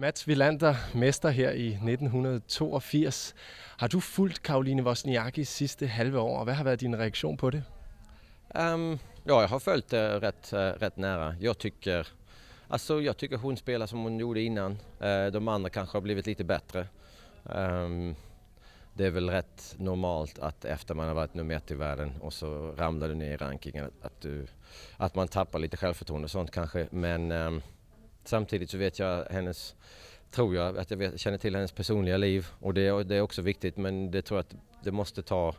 Mats Vilander, mester her i 1982. Har du fulgt Karoline Wozniacki sidste halve år, og hvad har været din reaktion på det? Um, ja, jag har följt det rätt, øh, rätt nära. Jag tycker, alltså, jag tycker hon spelar som hon gjorde innan. Øh, de andra kanske har blivit lite bättre. Um, det är väl rätt normalt att efter man har varit nummer ett i världen och så ramlar du ner i rankingen, att, du, att man tappar lite självförtroende och sånt kanske. Men um, Samtidigt så vet jag hennes, tror jag, att jag vet, känner till hennes personliga liv och det, det är också viktigt men det tror jag att det måste ta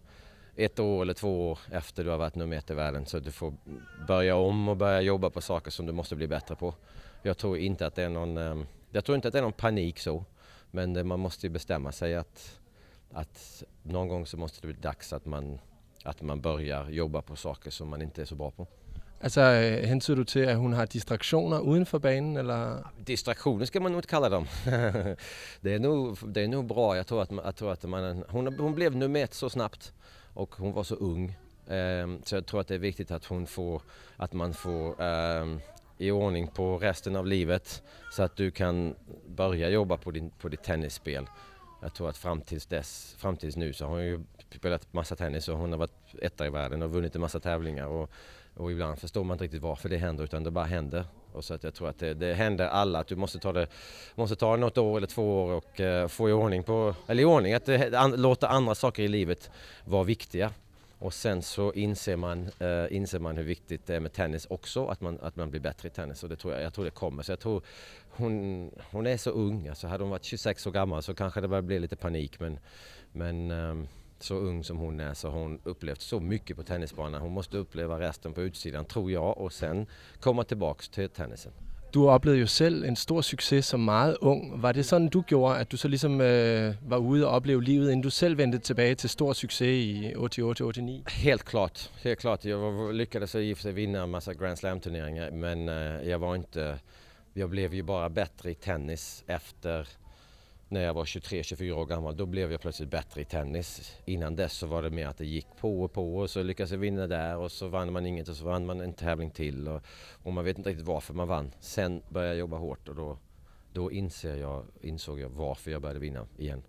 ett år eller två år efter du har varit nummer ett i världen så att du får börja om och börja jobba på saker som du måste bli bättre på. Jag tror inte att det är någon, eh, jag tror inte att det är någon panik så, men man måste ju bestämma sig att, att någon gång så måste det bli dags att man, att man börjar jobba på saker som man inte är så bra på. Altså, øh, hentyder du til, at hun har distraktioner uden for banen? Eller? Distraktioner ska man nog inte kalla dem. det, är nog, det är nog bra. Jag tror att, jag tror att man, hon, hon blev nummer ett så snabbt och hon var så ung. Ehm, så jag tror att det är viktigt att, hon får, att man får um, i ordning på resten av livet så att du kan börja jobba på, din, på ditt tennisspel. Jag tror att fram tills, dess, fram tills nu så har hon ju spelat massa tennis och hon har varit etta i världen och vunnit en massa tävlingar. Och, och ibland förstår man inte riktigt varför det händer utan det bara händer. Och så att jag tror att det, det händer alla att du måste ta det, måste ta något år eller två år och eh, få i ordning på, eller i ordning, att det, eh, an, låta andra saker i livet vara viktiga. Och sen så inser man, eh, inser man hur viktigt det är med tennis också, att man, att man blir bättre i tennis. Och det tror jag, jag tror det kommer. Så jag tror hon, hon är så ung, alltså hade hon varit 26 år gammal så kanske det börjar bli lite panik men, men eh, så ung som hon är så har hon upplevt så mycket på tennisbanan. Hon måste uppleva resten på utsidan tror jag och sen komma tillbaks till tennisen. Du upplevde ju själv en stor succé som mycket ung. Var det så du gjorde, att du så liksom äh, var ute och upplevde livet innan du själv vände tillbaka till stor succé i 88-89? Helt klart, helt klart. Jag lyckades i och för sig vinna en massa Grand Slam-turneringar men äh, øh, jag var inte, øh, jag blev ju bara bättre i tennis efter när jag var 23-24 år gammal, då blev jag plötsligt bättre i tennis. Innan dess så var det mer att det gick på och på och så lyckades jag vinna där och så vann man inget och så vann man en tävling till och, och man vet inte riktigt varför man vann. Sen började jag jobba hårt och då, då inser jag, insåg jag varför jag började vinna igen.